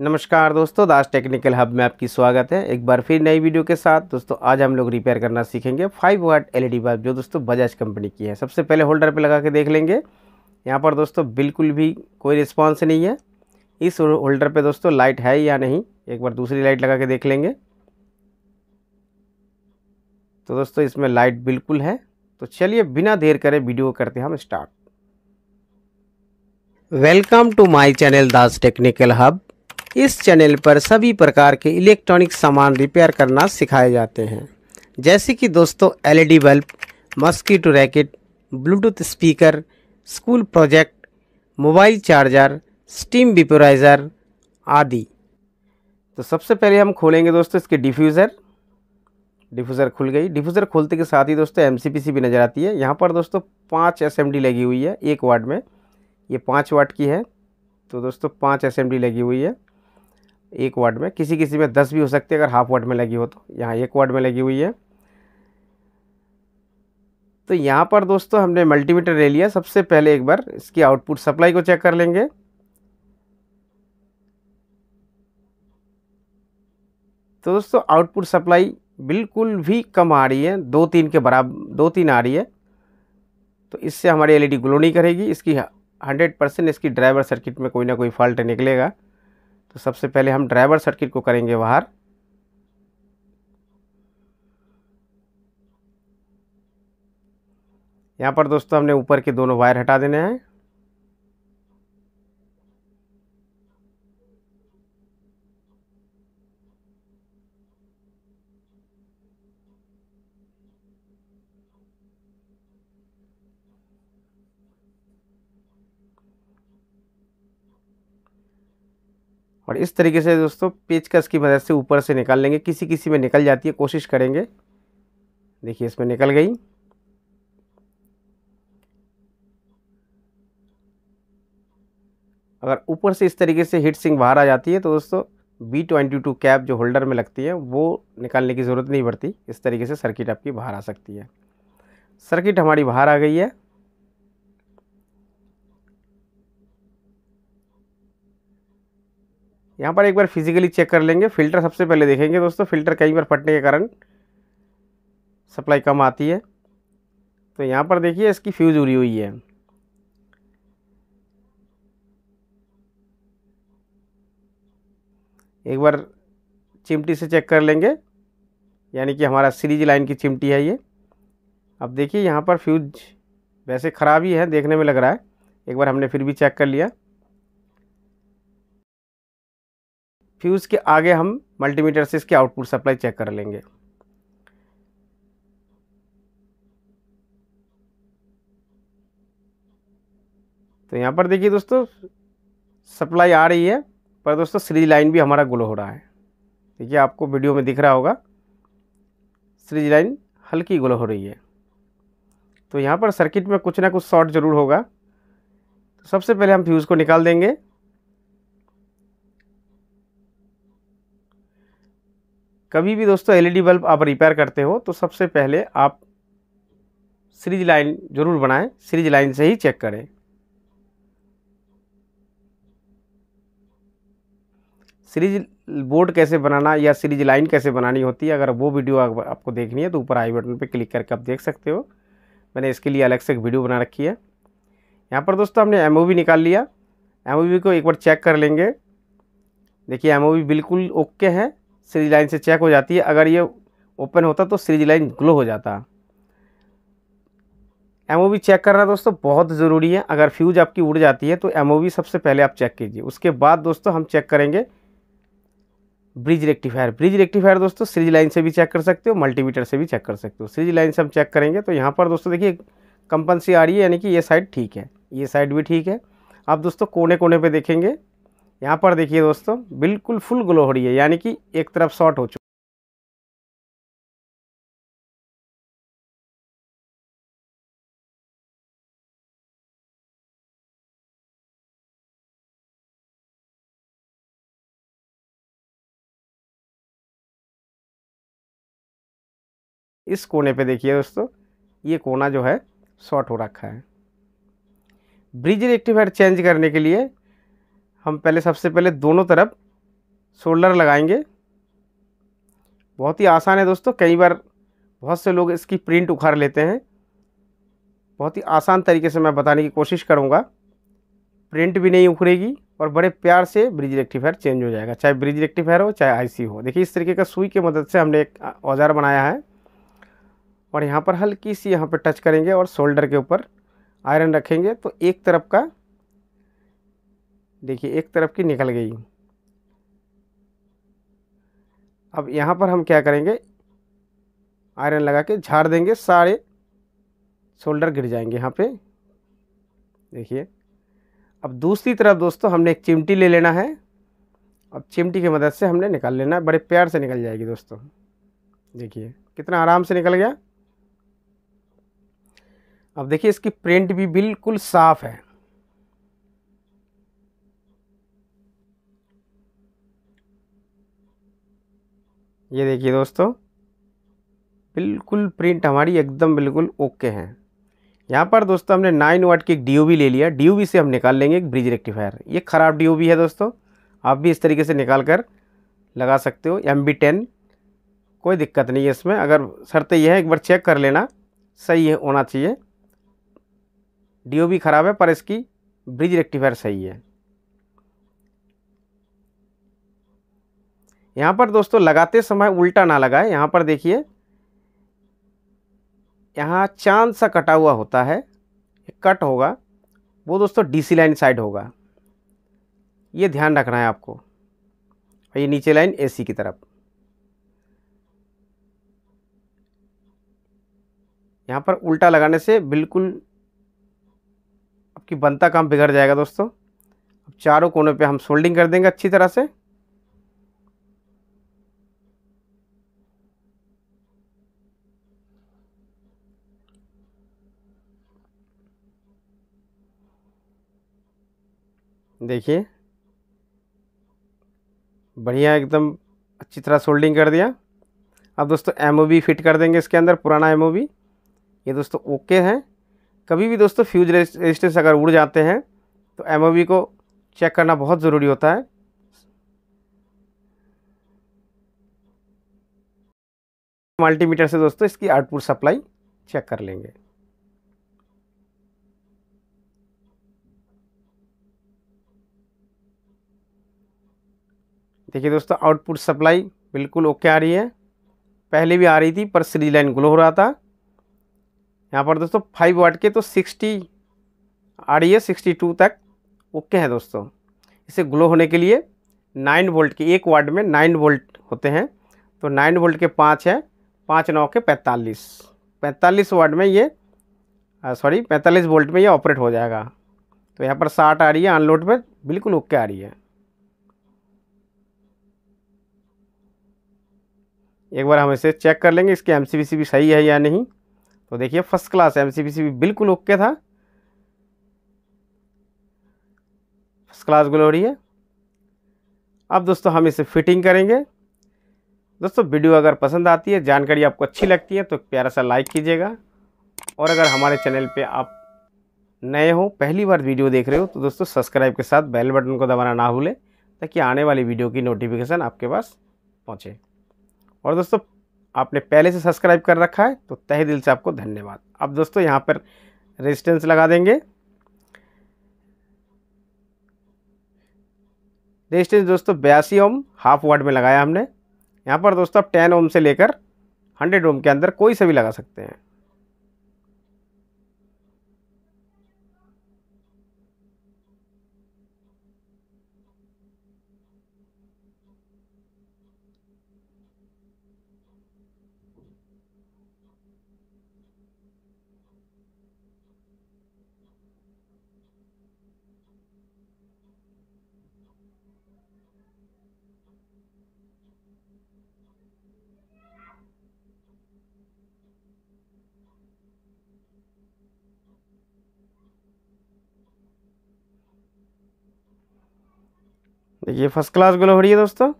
नमस्कार दोस्तों दास technical hub में आपकी स्वागत है एक बार फिर नई वीडियो के साथ दोस्तों आज हम लोग रिपेयर करना सीखेंगे फाइव वाट एलईडी बल्ब जो दोस्तों बजाज कंपनी की है सबसे पहले होल्डर पे लगा के देख लेंगे यहाँ पर दोस्तों बिल्कुल भी कोई रिस्पॉन्स नहीं है इस होल्डर पर दोस्तों लाइट है या नहीं एक बार दूसरी लाइट लगा के देख लेंगे तो दोस्तों इसमें लाइट बिल्कुल है तो चलिए बिना देर करें वीडियो करते हैं हम start welcome to my channel Das technical hub इस चैनल पर सभी प्रकार के इलेक्ट्रॉनिक सामान रिपेयर करना सिखाए जाते हैं जैसे कि दोस्तों LED bulb mosquito racket Bluetooth speaker school project mobile charger steam vaporiser आदि तो सबसे पहले हम खोलेंगे दोस्तों इसके डिफ्यूज़र डिफ्यूज़र खुल गई डिफ्यूज़र खोलते के साथ ही दोस्तों एम भी नज़र आती है यहाँ पर दोस्तों पाँच एस लगी हुई है एक वार्ड में ये पाँच वाट की है तो दोस्तों पाँच एस लगी हुई है एक वार्ड में किसी किसी में दस भी हो सकती है अगर हाफ वार्ड में लगी हो तो यहाँ एक वार्ड में लगी हुई है तो यहाँ पर दोस्तों हमने मल्टीमीटर ले लिया सबसे पहले एक बार इसकी आउटपुट सप्लाई को चेक कर लेंगे तो दोस्तों आउटपुट सप्लाई बिल्कुल भी कम आ रही है दो तीन के बराबर दो तीन आ रही है तो इससे हमारी एलईडी ग्लो नहीं करेगी इसकी हंड्रेड परसेंट इसकी ड्राइवर सर्किट में कोई ना कोई फॉल्ट निकलेगा तो सबसे पहले हम ड्राइवर सर्किट को करेंगे बाहर यहाँ पर दोस्तों हमने ऊपर के दोनों वायर हटा देने हैं और इस तरीके से दोस्तों पेचकस की मदद से ऊपर से निकाल लेंगे किसी किसी में निकल जाती है कोशिश करेंगे देखिए इसमें निकल गई अगर ऊपर से इस तरीके से हीट सिंह बाहर आ जाती है तो दोस्तों बी ट्वेंटी टू कैप जो होल्डर में लगती है वो निकालने की ज़रूरत नहीं पड़ती इस तरीके से सर्किट आपकी बाहर आ सकती है सर्किट हमारी बाहर आ गई है यहाँ पर एक बार फिजिकली चेक कर लेंगे फ़िल्टर सबसे पहले देखेंगे दोस्तों फ़िल्टर कई बार फटने के कारण सप्लाई कम आती है तो यहाँ पर देखिए इसकी फ्यूज़ उड़ी हुई है एक बार चिमटी से चेक कर लेंगे यानी कि हमारा सीरीज लाइन की चिमटी है ये अब देखिए यहाँ पर फ्यूज वैसे ख़राब ही है देखने में लग रहा है एक बार हमने फिर भी चेक कर लिया फ्यूज़ के आगे हम मल्टीमीटर से इसके आउटपुट सप्लाई चेक कर लेंगे तो यहाँ पर देखिए दोस्तों सप्लाई आ रही है पर दोस्तों सीरीज लाइन भी हमारा ग्लो हो रहा है देखिए आपको वीडियो में दिख रहा होगा सीरीज लाइन हल्की ग्लो हो रही है तो यहाँ पर सर्किट में कुछ ना कुछ शॉर्ट ज़रूर होगा तो सबसे पहले हम फ्यूज़ को निकाल देंगे कभी भी दोस्तों एलईडी बल्ब आप रिपेयर करते हो तो सबसे पहले आप सीरीज लाइन ज़रूर बनाएं सीरीज लाइन से ही चेक करें सीरीज बोर्ड कैसे बनाना या सीरीज लाइन कैसे बनानी होती है अगर वो वीडियो आपको देखनी है तो ऊपर आई बटन पर क्लिक करके आप देख सकते हो मैंने इसके लिए अलग से एक वीडियो बना रखी है यहाँ पर दोस्तों हमने एम निकाल लिया एम को एक बार चेक कर लेंगे देखिए एम बिल्कुल ओके है सीरीज लाइन से चेक हो जाती है अगर ये ओपन होता तो सीरीज लाइन ग्लो हो जाता एम चेक करना दोस्तों बहुत ज़रूरी है अगर फ्यूज आपकी उड़ जाती है तो एम सबसे पहले आप चेक कीजिए उसके बाद दोस्तों हम चेक करेंगे ब्रिज रेक्टिफायर ब्रिज रेक्टिफायर दोस्तों सीरीज लाइन से भी चेक कर सकते हो मल्टीमीटर से भी चेक कर सकते हो सीरीज लाइन से हम चेक करेंगे तो यहाँ पर दोस्तों देखिए कंपनसी आ रही है यानी कि ये साइड ठीक है ये साइड भी ठीक है आप दोस्तों कोने कोने पे देखेंगे यहाँ पर देखिए दोस्तों बिल्कुल फुल ग्लो हो रही है यानी कि एक तरफ शॉर्ट हो चुकी इस कोने पे देखिए दोस्तों ये कोना जो है शॉर्ट हो रखा है ब्रिज रेक्टिफायर चेंज करने के लिए हम पहले सबसे पहले दोनों तरफ शोल्डर लगाएंगे बहुत ही आसान है दोस्तों कई बार बहुत से लोग इसकी प्रिंट उखाड़ लेते हैं बहुत ही आसान तरीके से मैं बताने की कोशिश करूँगा प्रिंट भी नहीं उखड़ेगी और बड़े प्यार से ब्रिज रेक्टिफायर चेंज हो जाएगा चाहे ब्रिज रेक्टिफायर हो चाहे आईसी हो देखिए इस तरीके का सुई की मदद से हमने एक औजार बनाया है और यहाँ पर हल्की सी यहाँ पर टच करेंगे और शोल्डर के ऊपर आयरन रखेंगे तो एक तरफ का देखिए एक तरफ की निकल गई अब यहाँ पर हम क्या करेंगे आयरन लगा के झाड़ देंगे सारे शोल्डर गिर जाएंगे यहाँ पे देखिए अब दूसरी तरफ दोस्तों हमने एक चिमटी ले लेना है अब चिमटी की मदद से हमने निकाल लेना है बड़े प्यार से निकल जाएगी दोस्तों देखिए कितना आराम से निकल गया अब देखिए इसकी प्रिंट भी बिल्कुल साफ़ है ये देखिए दोस्तों बिल्कुल प्रिंट हमारी एकदम बिल्कुल ओके हैं यहाँ पर दोस्तों हमने नाइन वाट की एक डी ले लिया डी से हम निकाल लेंगे एक ब्रिज रेक्टिफायर ये ख़राब डी है दोस्तों आप भी इस तरीके से निकाल कर लगा सकते हो एम बी टेन कोई दिक्कत नहीं है इसमें अगर शर्त यह है एक बार चेक कर लेना सही है होना चाहिए डी ख़राब है पर इसकी ब्रिज रेक्टिफायर सही है यहाँ पर दोस्तों लगाते समय उल्टा ना लगाए यहाँ पर देखिए यहाँ चांद सा कटा हुआ होता है कट होगा वो दोस्तों डीसी लाइन साइड होगा ये ध्यान रखना है आपको और ये नीचे लाइन एसी की तरफ यहाँ पर उल्टा लगाने से बिल्कुल आपकी बनता काम बिगड़ जाएगा दोस्तों अब चारों कोने पे हम सोल्डिंग कर देंगे अच्छी तरह से देखिए बढ़िया एकदम अच्छी तरह सोल्डिंग कर दिया अब दोस्तों एम फिट कर देंगे इसके अंदर पुराना एम ये दोस्तों ओके है कभी भी दोस्तों फ्यूज रेजिस्टेंस अगर उड़ जाते हैं तो एम को चेक करना बहुत ज़रूरी होता है मल्टीमीटर से दोस्तों इसकी आउटपुट सप्लाई चेक कर लेंगे देखिए दोस्तों आउटपुट सप्लाई बिल्कुल ओके आ रही है पहले भी आ रही थी पर सीरीज लाइन ग्लो हो रहा था यहाँ पर दोस्तों फाइव वाट के तो सिक्सटी आ रही है सिक्सटी टू तक ओके है दोस्तों इसे ग्लो होने के लिए नाइन वोल्ट के एक वाट में नाइन वोल्ट होते हैं तो नाइन वोल्ट के पाँच है पाँच नौ के पैंतालीस पैंतालीस वाट में ये सॉरी पैंतालीस वोल्ट में ये ऑपरेट हो जाएगा तो यहाँ पर साठ आ रही है अनलोड में बिल्कुल ओके आ रही है एक बार हम इसे चेक कर लेंगे इसके एम भी सही है या नहीं तो देखिए फर्स्ट क्लास एम भी बिल्कुल ओके था फर्स्ट क्लास गुल रही है अब दोस्तों हम इसे फिटिंग करेंगे दोस्तों वीडियो अगर पसंद आती है जानकारी आपको अच्छी लगती है तो प्यारा सा लाइक कीजिएगा और अगर हमारे चैनल पे आप नए हो पहली बार वीडियो देख रहे हो तो दोस्तों सब्सक्राइब के साथ बेल बटन को दबाना ना भूलें ताकि आने वाली वीडियो की नोटिफिकेशन आपके पास पहुँचे और दोस्तों आपने पहले से सब्सक्राइब कर रखा है तो तहे दिल से आपको धन्यवाद अब दोस्तों यहाँ पर रेजिस्टेंस लगा देंगे रेजिस्टेंस दोस्तों बयासी ओम हाफ वाट में लगाया हमने यहाँ पर दोस्तों आप टेन ओम से लेकर हंड्रेड ओम के अंदर कोई सा भी लगा सकते हैं देखिए फर्स्ट क्लास ग्लो हो रही है दोस्तों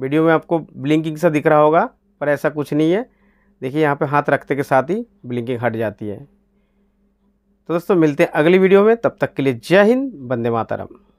वीडियो में आपको ब्लिंकिंग सा दिख रहा होगा पर ऐसा कुछ नहीं है देखिए यहाँ पे हाथ रखते के साथ ही ब्लिंकिंग हट जाती है तो दोस्तों मिलते हैं अगली वीडियो में तब तक के लिए जय हिंद बंदे मातरम